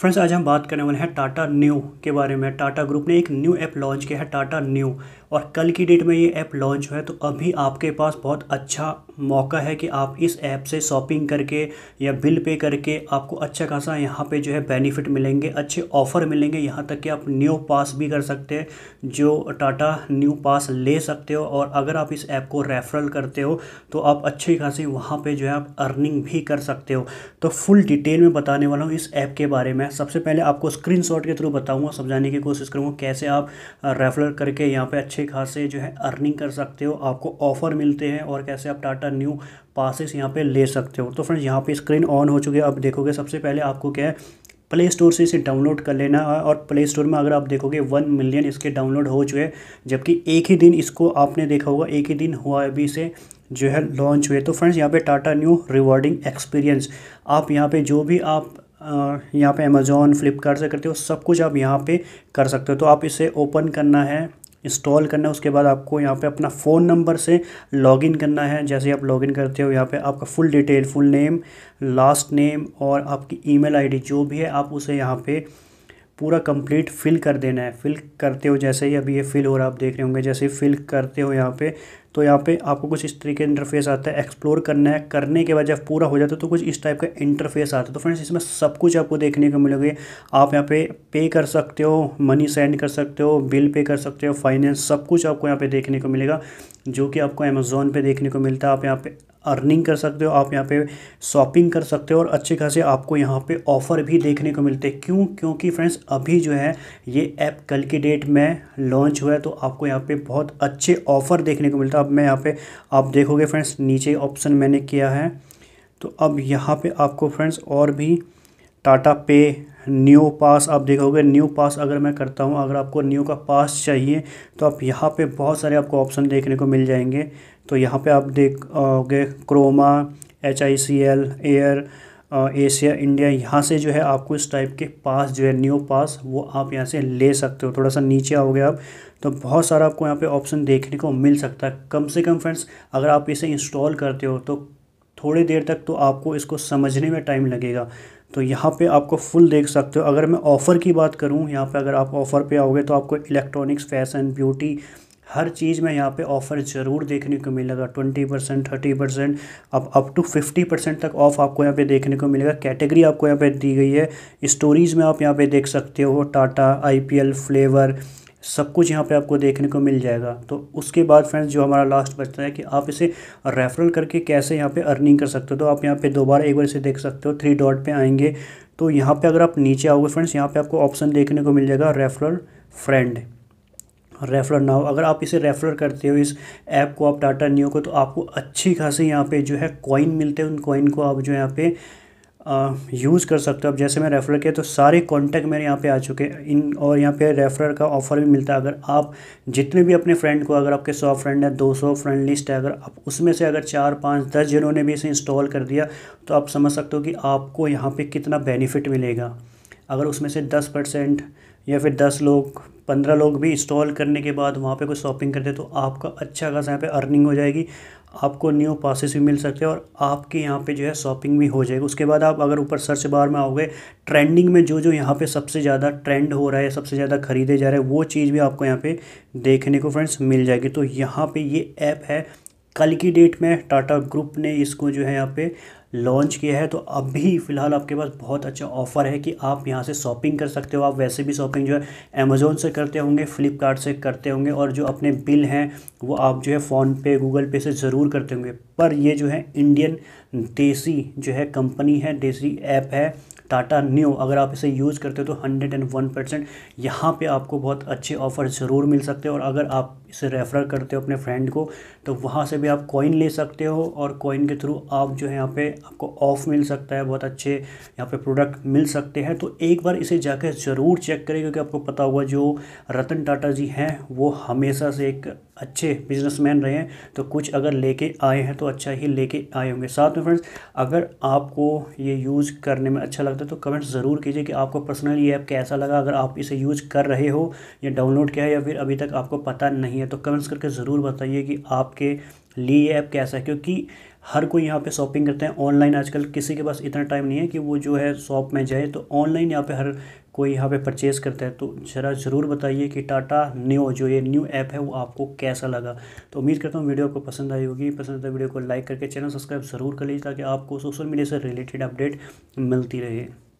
friends आज हम बात करने वाले हैं टाटा न्यू के बारे में टाटा ग्रुप ने एक न्यू ऐप लॉन्च किया है टाटा न्यू और कल की डेट में ये ऐप लॉन्च हुआ है तो अभी आपके पास बहुत अच्छा मौका है कि आप इस ऐप से शॉपिंग करके या बिल पे करके आपको अच्छा खासा यहाँ पे जो है बेनिफिट मिलेंगे अच्छे ऑफ़र मिलेंगे यहाँ तक कि आप न्यू पास भी कर सकते हैं जो टाटा न्यू पास ले सकते हो और अगर आप इस ऐप को रेफरल करते हो तो आप अच्छी खासी वहाँ पे जो है आप अर्निंग भी कर सकते हो तो फुल डिटेल में बताने वाला हूँ इस ऐप के बारे में सबसे पहले आपको स्क्रीन के थ्रू बताऊँगा समझाने की कोशिश करूँगा कैसे आप रेफरल करके यहाँ पर अच्छे खासे जो है अर्निंग कर सकते हो आपको ऑफ़र मिलते हैं और कैसे आप टाटा डाटा न्यू पासिस यहाँ पे ले सकते हो तो फ्रेंड्स यहाँ पे स्क्रीन ऑन हो चुकी है अब देखोगे सबसे पहले आपको क्या है प्ले स्टोर से इसे डाउनलोड कर लेना है और प्ले स्टोर में अगर आप देखोगे वन मिलियन इसके डाउनलोड हो चुके हैं जबकि एक ही दिन इसको आपने देखा होगा एक ही दिन हुआ अभी इसे जो है लॉन्च हुए तो फ्रेंड्स यहाँ पे टाटा न्यू रिवॉर्डिंग एक्सपीरियंस आप यहाँ पे जो भी आप यहाँ पे अमेज़ोन फ्लिपकार्ट से करते हो सब कुछ आप यहाँ पे कर सकते हो तो आप इसे ओपन करना है इंस्टॉल करना है उसके बाद आपको यहाँ पे अपना फ़ोन नंबर से लॉगिन करना है जैसे आप लॉगिन करते हो यहाँ पे आपका full detail full name last name और आपकी ईमेल आईडी जो भी है आप उसे यहाँ पे पूरा कंप्लीट फिल कर देना है फिल करते हो जैसे ही अभी ये फिल हो रहा आप देख रहे होंगे जैसे ही फिल करते हो यहाँ पे तो यहाँ पे आपको कुछ इस तरीके का इंटरफेस आता है एक्सप्लोर करना है करने के बाद जब पूरा हो जाता है तो कुछ इस टाइप का इंटरफेस आता है तो फ्रेंड्स इसमें सब कुछ आपको देखने को मिलेगा आप यहाँ पे पे कर सकते हो मनी सेंड कर सकते हो बिल पे कर सकते हो फाइनेंस सब कुछ आपको यहाँ पे देखने को मिलेगा जो कि आपको अमेज़ोन पे देखने को मिलता है आप यहाँ पे अर्निंग कर सकते हो आप यहाँ पे शॉपिंग कर सकते हो और अच्छे खासे आपको यहाँ पे ऑफ़र भी देखने को मिलते हैं क्यों क्योंकि फ्रेंड्स अभी जो है ये ऐप कल की डेट में लॉन्च हुआ है तो आपको यहाँ पे बहुत अच्छे ऑफ़र देखने को मिलता है अब मैं यहाँ पे आप देखोगे फ्रेंड्स नीचे ऑप्शन मैंने किया है तो अब यहाँ पर आपको फ्रेंड्स और भी टाटा पे न्यू पास आप देखोगे न्यू पास अगर मैं करता हूँ अगर आपको न्यू का पास चाहिए तो आप यहाँ पे बहुत सारे आपको ऑप्शन देखने को मिल जाएंगे तो यहाँ पे आप देखोगे Croma H I C L Air Asia India यहाँ से जो है आपको इस टाइप के पास जो है न्यू पास वो आप यहाँ से ले सकते हो थोड़ा सा नीचे आओगे आप तो बहुत सारा आपको यहाँ पे ऑप्शन देखने को मिल सकता है कम से कम फ्रेंड्स अगर आप इसे इंस्टॉल करते हो तो थोड़ी देर तक तो आपको इसको समझने में टाइम लगेगा तो यहाँ पे आपको फुल देख सकते हो अगर मैं ऑफ़र की बात करूँ यहाँ पे अगर आप ऑफ़र पे आओगे तो आपको इलेक्ट्रॉनिक्स फैशन ब्यूटी हर चीज़ में यहाँ पे ऑफ़र ज़रूर देखने को मिलेगा ट्वेंटी परसेंट थर्टी परसेंट अब अप टू फिफ्टी परसेंट तक ऑफ़ आपको यहाँ पे देखने को मिलेगा कैटेगरी आपको यहाँ पे दी गई है स्टोरीज़ में आप यहाँ पे देख सकते हो टाटा आईपीएल फ्लेवर सब कुछ यहाँ पे आपको देखने को मिल जाएगा तो उसके बाद फ्रेंड्स जो हमारा लास्ट बचता है कि आप इसे रेफरल करके कैसे यहाँ पे अर्निंग कर सकते हो तो आप यहाँ पे दोबारा एक बार इसे देख सकते हो थ्री डॉट पे आएंगे तो यहाँ पे अगर आप नीचे आओगे फ्रेंड्स यहाँ पे आपको ऑप्शन देखने को मिल जाएगा रेफरल फ्रेंड रेफरल नाव अगर आप इसे रेफरल करते हो इस ऐप को आप टाटा न्यू को तो आपको अच्छी खासी यहाँ पर जो है कॉइन मिलते हैं उन कॉइन को आप जो यहाँ पे यूज़ कर सकते हो अब जैसे मैं रेफ़र किया तो सारे कॉन्टैक्ट मेरे यहाँ पे आ चुके हैं इन और यहाँ पे रेफ़र का ऑफ़र भी मिलता है अगर आप जितने भी अपने फ्रेंड को अगर आपके सौ फ्रेंड हैं दो सौ फ्रेंड लिस्ट है अगर आप उसमें से अगर चार पाँच दस जनों ने भी इसे इंस्टॉल कर दिया तो आप समझ सकते हो कि आपको यहाँ पर कितना बेनिफिट मिलेगा अगर उसमें से दस परसेंट या फिर दस लोग पंद्रह लोग भी इंस्टॉल करने के बाद वहाँ पे कोई शॉपिंग करते तो आपका अच्छा खासा यहाँ पे अर्निंग हो जाएगी आपको न्यू पासिस भी मिल सकते हैं और आपके यहाँ पे जो है शॉपिंग भी हो जाएगी उसके बाद आप अगर ऊपर सर्च बार में आओगे ट्रेंडिंग में जो जो यहाँ पे सबसे ज़्यादा ट्रेंड हो रहा है सबसे ज़्यादा खरीदे जा रहे हैं वो चीज़ भी आपको यहाँ पे देखने को फ्रेंड्स मिल जाएगी तो यहाँ पे ये ऐप है कल की डेट में टाटा ग्रुप ने इसको जो है यहाँ पे लॉन्च किया है तो अभी फ़िलहाल आपके पास बहुत अच्छा ऑफ़र है कि आप यहाँ से शॉपिंग कर सकते हो आप वैसे भी शॉपिंग जो है अमेज़ोन से करते होंगे फ़्लिपकार्ट से करते होंगे और जो अपने बिल हैं वो आप जो है फ़ोनपे गूगल पे से ज़रूर करते होंगे पर ये जो है इंडियन देसी जो है कंपनी है देसी ऐप है टाटा न्यू अगर आप इसे यूज़ करते हो तो हंड्रेड एंड वन परसेंट यहाँ पर आपको बहुत अच्छे ऑफर ज़रूर मिल सकते हैं और अगर आप इसे रेफ़र करते हो अपने फ्रेंड को तो वहाँ से भी आप कॉइन ले सकते हो और कॉइन के थ्रू आप जो है यहाँ पे आपको ऑफ़ मिल सकता है बहुत अच्छे यहाँ पे प्रोडक्ट मिल सकते हैं तो एक बार इसे जाकर ज़रूर चेक करें क्योंकि आपको पता हुआ जो रतन टाटा जी हैं वो हमेशा से एक अच्छे बिजनेसमैन रहे हैं तो कुछ अगर लेके आए हैं तो अच्छा ही लेके आए होंगे साथ में फ्रेंड्स अगर आपको ये यूज़ करने में अच्छा लगता है चाहते हो तो कमेंट ज़रूर कीजिए कि आपको पर्सनली ये ऐप कैसा लगा अगर आप इसे यूज़ कर रहे हो या डाउनलोड किया है या फिर अभी तक आपको पता नहीं है तो कमेंट्स करके ज़रूर बताइए कि आपके लिए ऐप कैसा है क्योंकि हर कोई यहाँ पे शॉपिंग करते हैं ऑनलाइन आजकल किसी के पास इतना टाइम नहीं है कि वो जो है शॉप में जाए तो ऑनलाइन यहाँ पे हर कोई यहाँ पे परचेज़ करता है तो ज़रा ज़रूर बताइए कि टाटा न्यू जो ये न्यू ऐप है वो आपको कैसा लगा तो उम्मीद करता हूँ वीडियो आपको पसंद आई होगी पसंद आता वीडियो को लाइक करके चैनल सब्सक्राइब ज़रूर कर लीजिए ताकि आपको सोशल मीडिया से रिलेटेड अपडेट मिलती रहे